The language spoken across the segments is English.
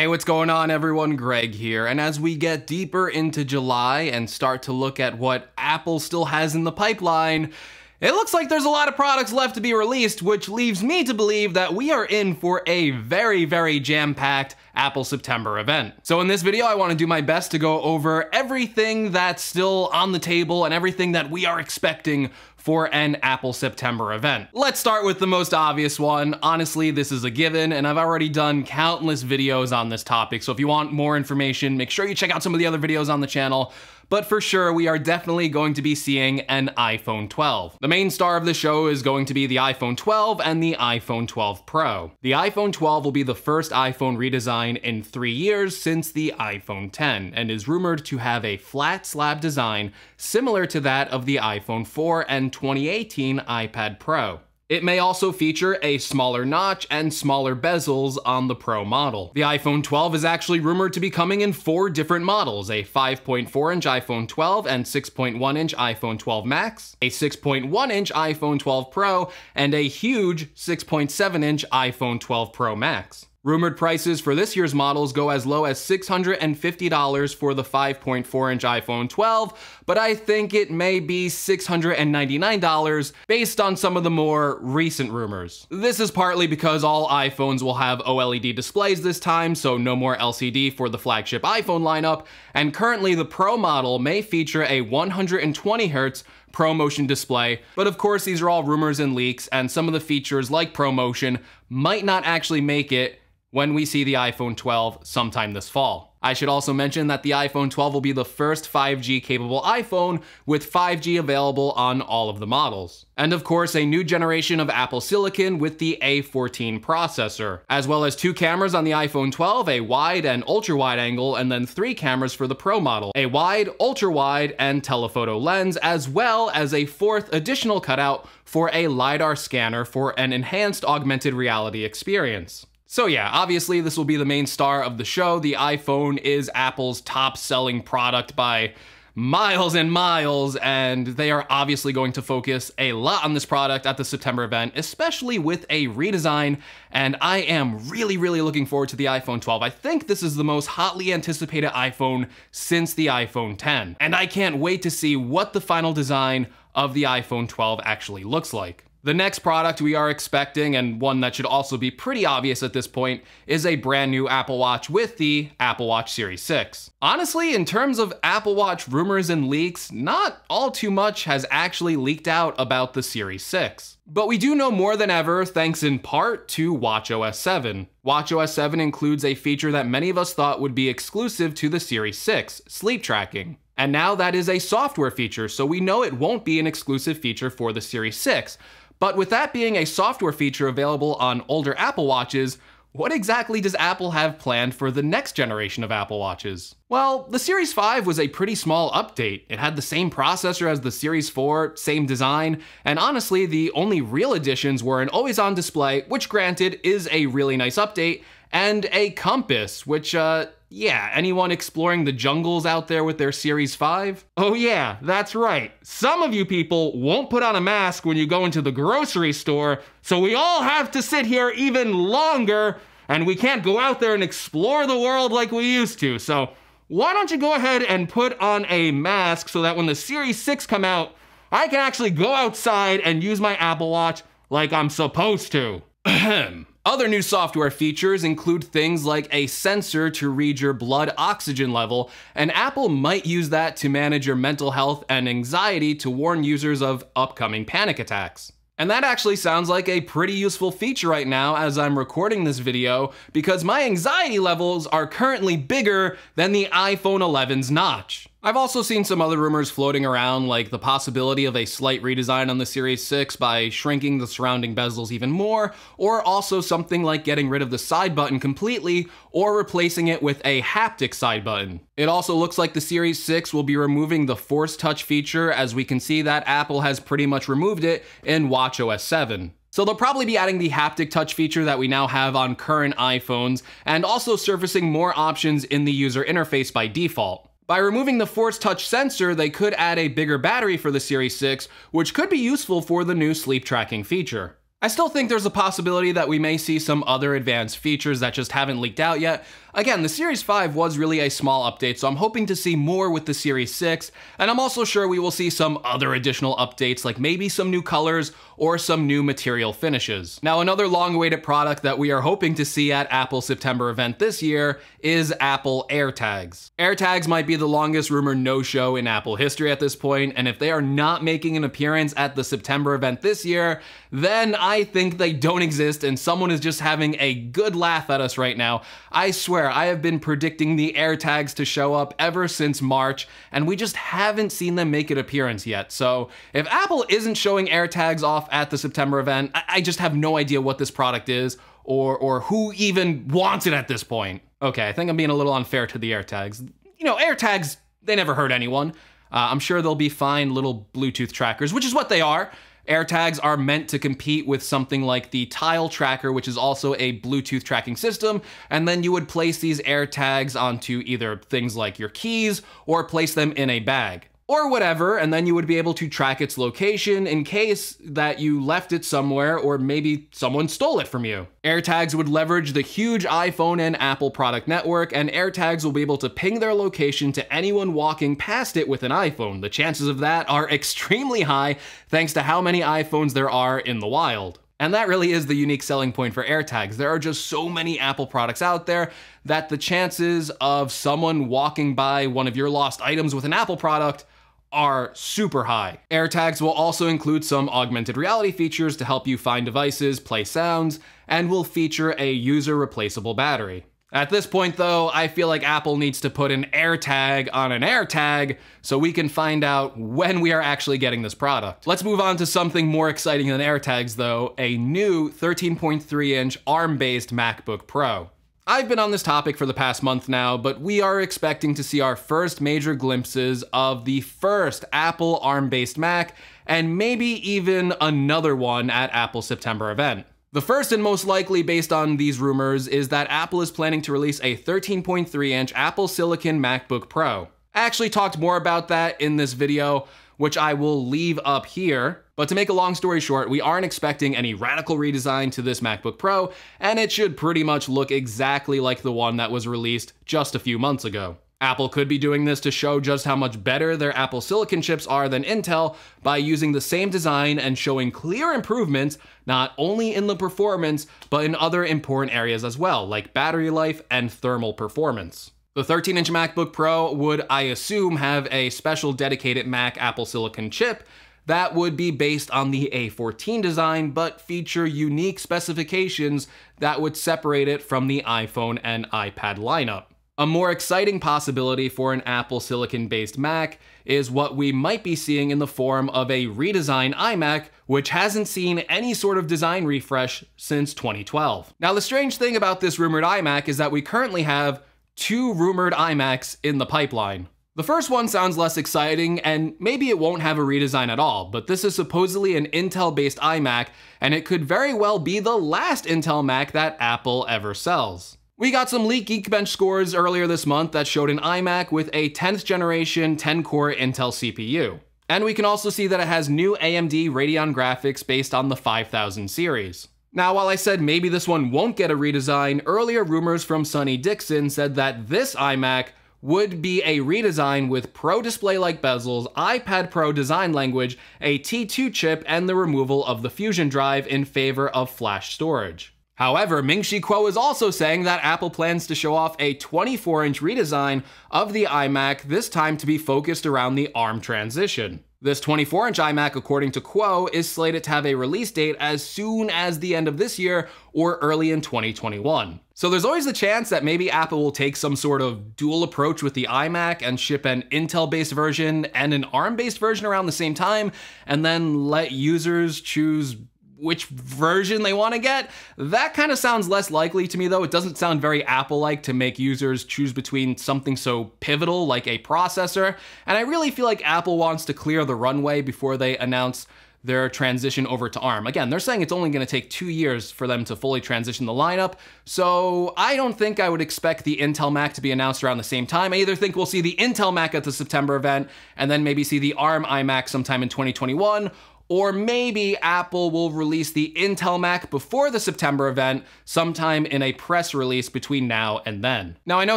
Hey, what's going on everyone? Greg here. And as we get deeper into July and start to look at what Apple still has in the pipeline, it looks like there's a lot of products left to be released, which leaves me to believe that we are in for a very, very jam-packed Apple September event. So in this video, I wanna do my best to go over everything that's still on the table and everything that we are expecting for an Apple September event. Let's start with the most obvious one. Honestly, this is a given, and I've already done countless videos on this topic, so if you want more information, make sure you check out some of the other videos on the channel but for sure we are definitely going to be seeing an iPhone 12. The main star of the show is going to be the iPhone 12 and the iPhone 12 Pro. The iPhone 12 will be the first iPhone redesign in three years since the iPhone 10 and is rumored to have a flat slab design similar to that of the iPhone 4 and 2018 iPad Pro. It may also feature a smaller notch and smaller bezels on the Pro model. The iPhone 12 is actually rumored to be coming in four different models, a 5.4-inch iPhone 12 and 6.1-inch iPhone 12 Max, a 6.1-inch iPhone 12 Pro, and a huge 6.7-inch iPhone 12 Pro Max. Rumored prices for this year's models go as low as $650 for the 5.4 inch iPhone 12, but I think it may be $699 based on some of the more recent rumors. This is partly because all iPhones will have OLED displays this time, so no more LCD for the flagship iPhone lineup, and currently the Pro model may feature a 120Hz ProMotion display, but of course these are all rumors and leaks, and some of the features like ProMotion might not actually make it when we see the iPhone 12 sometime this fall. I should also mention that the iPhone 12 will be the first 5G capable iPhone with 5G available on all of the models. And of course, a new generation of Apple Silicon with the A14 processor, as well as two cameras on the iPhone 12, a wide and ultra wide angle, and then three cameras for the Pro model, a wide, ultra wide, and telephoto lens, as well as a fourth additional cutout for a LiDAR scanner for an enhanced augmented reality experience. So yeah, obviously this will be the main star of the show. The iPhone is Apple's top selling product by miles and miles, and they are obviously going to focus a lot on this product at the September event, especially with a redesign. And I am really, really looking forward to the iPhone 12. I think this is the most hotly anticipated iPhone since the iPhone 10. And I can't wait to see what the final design of the iPhone 12 actually looks like. The next product we are expecting, and one that should also be pretty obvious at this point, is a brand new Apple Watch with the Apple Watch Series 6. Honestly, in terms of Apple Watch rumors and leaks, not all too much has actually leaked out about the Series 6. But we do know more than ever, thanks in part to WatchOS 7. WatchOS 7 includes a feature that many of us thought would be exclusive to the Series 6, sleep tracking. And now that is a software feature, so we know it won't be an exclusive feature for the Series 6. But with that being a software feature available on older Apple Watches, what exactly does Apple have planned for the next generation of Apple Watches? Well, the Series 5 was a pretty small update. It had the same processor as the Series 4, same design, and honestly, the only real additions were an always on display, which granted is a really nice update, and a compass, which, uh, yeah, anyone exploring the jungles out there with their Series 5? Oh yeah, that's right. Some of you people won't put on a mask when you go into the grocery store, so we all have to sit here even longer, and we can't go out there and explore the world like we used to. So why don't you go ahead and put on a mask so that when the Series 6 come out, I can actually go outside and use my Apple Watch like I'm supposed to. Ahem. Other new software features include things like a sensor to read your blood oxygen level, and Apple might use that to manage your mental health and anxiety to warn users of upcoming panic attacks. And that actually sounds like a pretty useful feature right now as I'm recording this video because my anxiety levels are currently bigger than the iPhone 11's notch. I've also seen some other rumors floating around, like the possibility of a slight redesign on the Series 6 by shrinking the surrounding bezels even more, or also something like getting rid of the side button completely or replacing it with a haptic side button. It also looks like the Series 6 will be removing the Force Touch feature, as we can see that Apple has pretty much removed it in WatchOS 7. So they'll probably be adding the haptic touch feature that we now have on current iPhones, and also surfacing more options in the user interface by default. By removing the force touch sensor, they could add a bigger battery for the Series 6, which could be useful for the new sleep tracking feature. I still think there's a possibility that we may see some other advanced features that just haven't leaked out yet. Again, the Series 5 was really a small update, so I'm hoping to see more with the Series 6, and I'm also sure we will see some other additional updates, like maybe some new colors or some new material finishes. Now, another long-awaited product that we are hoping to see at Apple's September event this year is Apple AirTags. AirTags might be the longest rumored no-show in Apple history at this point, and if they are not making an appearance at the September event this year, then I think they don't exist and someone is just having a good laugh at us right now. I swear swear, I have been predicting the AirTags to show up ever since March, and we just haven't seen them make an appearance yet. So if Apple isn't showing AirTags off at the September event, I, I just have no idea what this product is or, or who even wants it at this point. Okay, I think I'm being a little unfair to the AirTags. You know, AirTags, they never hurt anyone. Uh, I'm sure they'll be fine little Bluetooth trackers, which is what they are. AirTags are meant to compete with something like the Tile Tracker, which is also a Bluetooth tracking system, and then you would place these AirTags onto either things like your keys or place them in a bag or whatever, and then you would be able to track its location in case that you left it somewhere or maybe someone stole it from you. AirTags would leverage the huge iPhone and Apple product network, and AirTags will be able to ping their location to anyone walking past it with an iPhone. The chances of that are extremely high thanks to how many iPhones there are in the wild. And that really is the unique selling point for AirTags. There are just so many Apple products out there that the chances of someone walking by one of your lost items with an Apple product are super high. AirTags will also include some augmented reality features to help you find devices, play sounds, and will feature a user replaceable battery. At this point though, I feel like Apple needs to put an AirTag on an AirTag so we can find out when we are actually getting this product. Let's move on to something more exciting than AirTags though, a new 13.3 inch ARM-based MacBook Pro. I've been on this topic for the past month now, but we are expecting to see our first major glimpses of the first Apple ARM-based Mac, and maybe even another one at Apple's September event. The first and most likely based on these rumors is that Apple is planning to release a 13.3 inch Apple Silicon MacBook Pro. I actually talked more about that in this video, which I will leave up here. But to make a long story short, we aren't expecting any radical redesign to this MacBook Pro, and it should pretty much look exactly like the one that was released just a few months ago. Apple could be doing this to show just how much better their Apple Silicon chips are than Intel by using the same design and showing clear improvements, not only in the performance, but in other important areas as well, like battery life and thermal performance. The 13 inch MacBook Pro would, I assume, have a special dedicated Mac Apple Silicon chip that would be based on the A14 design, but feature unique specifications that would separate it from the iPhone and iPad lineup. A more exciting possibility for an Apple Silicon based Mac is what we might be seeing in the form of a redesigned iMac, which hasn't seen any sort of design refresh since 2012. Now, the strange thing about this rumored iMac is that we currently have two rumored iMacs in the pipeline. The first one sounds less exciting, and maybe it won't have a redesign at all, but this is supposedly an Intel based iMac, and it could very well be the last Intel Mac that Apple ever sells. We got some leaked Geekbench scores earlier this month that showed an iMac with a 10th generation 10 core Intel CPU. And we can also see that it has new AMD Radeon graphics based on the 5000 series. Now, while I said maybe this one won't get a redesign, earlier rumors from Sonny Dixon said that this iMac would be a redesign with Pro Display like bezels, iPad Pro design language, a T2 chip, and the removal of the Fusion drive in favor of flash storage. However, Ming-Chi Kuo is also saying that Apple plans to show off a 24-inch redesign of the iMac, this time to be focused around the ARM transition. This 24 inch iMac, according to Quo, is slated to have a release date as soon as the end of this year or early in 2021. So there's always the chance that maybe Apple will take some sort of dual approach with the iMac and ship an Intel based version and an ARM based version around the same time, and then let users choose which version they want to get. That kind of sounds less likely to me though. It doesn't sound very Apple-like to make users choose between something so pivotal like a processor. And I really feel like Apple wants to clear the runway before they announce their transition over to ARM. Again, they're saying it's only going to take two years for them to fully transition the lineup, so I don't think I would expect the Intel Mac to be announced around the same time. I either think we'll see the Intel Mac at the September event and then maybe see the ARM iMac sometime in 2021, or maybe Apple will release the Intel Mac before the September event, sometime in a press release between now and then. Now, I know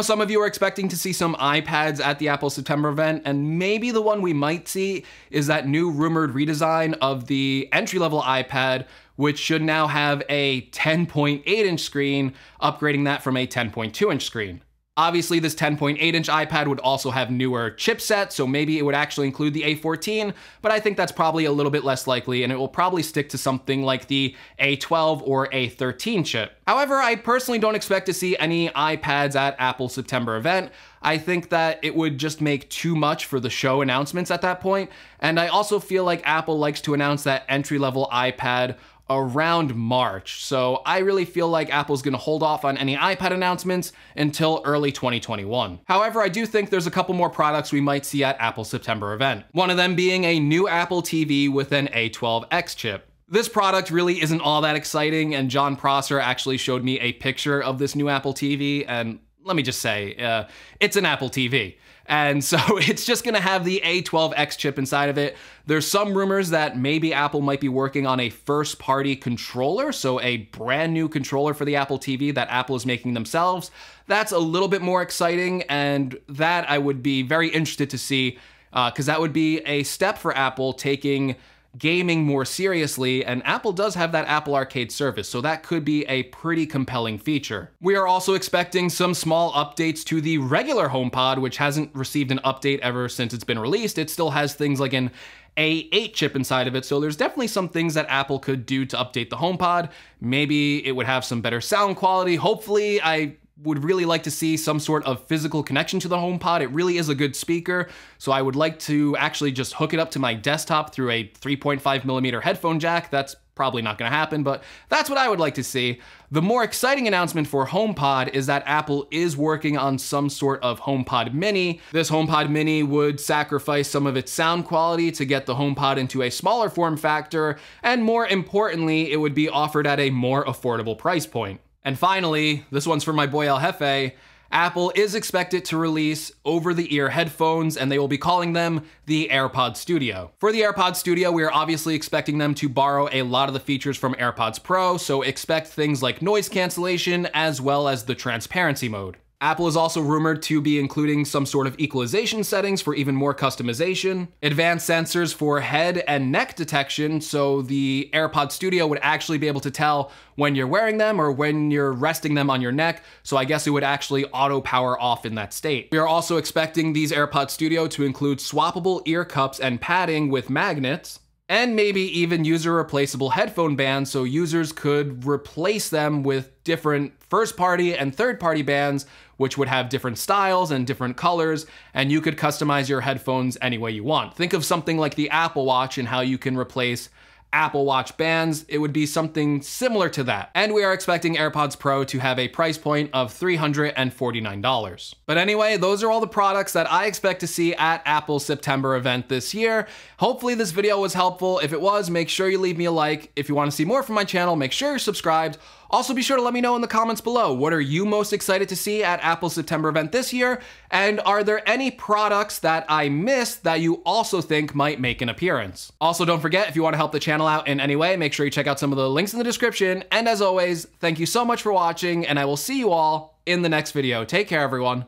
some of you are expecting to see some iPads at the Apple September event, and maybe the one we might see is that new rumored redesign of the entry level iPad which should now have a 10.8 inch screen, upgrading that from a 10.2 inch screen. Obviously, this 10.8 inch iPad would also have newer chipset, so maybe it would actually include the A14, but I think that's probably a little bit less likely, and it will probably stick to something like the A12 or A13 chip. However, I personally don't expect to see any iPads at Apple's September event. I think that it would just make too much for the show announcements at that point, and I also feel like Apple likes to announce that entry-level iPad around March. So I really feel like Apple's gonna hold off on any iPad announcements until early 2021. However, I do think there's a couple more products we might see at Apple's September event. One of them being a new Apple TV with an A12X chip. This product really isn't all that exciting, and John Prosser actually showed me a picture of this new Apple TV, and let me just say, uh, it's an Apple TV. And so it's just gonna have the A12X chip inside of it. There's some rumors that maybe Apple might be working on a first party controller, so a brand new controller for the Apple TV that Apple is making themselves. That's a little bit more exciting, and that I would be very interested to see, because uh, that would be a step for Apple taking gaming more seriously, and Apple does have that Apple Arcade service, so that could be a pretty compelling feature. We are also expecting some small updates to the regular HomePod, which hasn't received an update ever since it's been released. It still has things like an a8 chip inside of it. So there's definitely some things that Apple could do to update the HomePod. Maybe it would have some better sound quality. Hopefully, I would really like to see some sort of physical connection to the HomePod. It really is a good speaker, so I would like to actually just hook it up to my desktop through a 3.5 millimeter headphone jack. That's probably not gonna happen, but that's what I would like to see. The more exciting announcement for HomePod is that Apple is working on some sort of HomePod Mini. This HomePod Mini would sacrifice some of its sound quality to get the HomePod into a smaller form factor, and more importantly, it would be offered at a more affordable price point. And finally, this one's for my boy El Jefe. Apple is expected to release over the ear headphones, and they will be calling them the AirPod Studio. For the AirPod Studio, we are obviously expecting them to borrow a lot of the features from AirPods Pro, so expect things like noise cancellation as well as the transparency mode. Apple is also rumored to be including some sort of equalization settings for even more customization, advanced sensors for head and neck detection, so the AirPod Studio would actually be able to tell when you're wearing them or when you're resting them on your neck, so I guess it would actually auto power off in that state. We are also expecting these AirPod Studio to include swappable ear cups and padding with magnets, and maybe even user replaceable headphone bands so users could replace them with different first party and third party bands, which would have different styles and different colors, and you could customize your headphones any way you want. Think of something like the Apple Watch and how you can replace Apple Watch bands, it would be something similar to that. And we are expecting AirPods Pro to have a price point of $349. But anyway, those are all the products that I expect to see at Apple's September event this year. Hopefully this video was helpful. If it was, make sure you leave me a like. If you wanna see more from my channel, make sure you're subscribed. Also, be sure to let me know in the comments below what are you most excited to see at Apple's September event this year, and are there any products that I missed that you also think might make an appearance? Also, don't forget if you want to help the channel out in any way, make sure you check out some of the links in the description. And as always, thank you so much for watching, and I will see you all in the next video. Take care, everyone.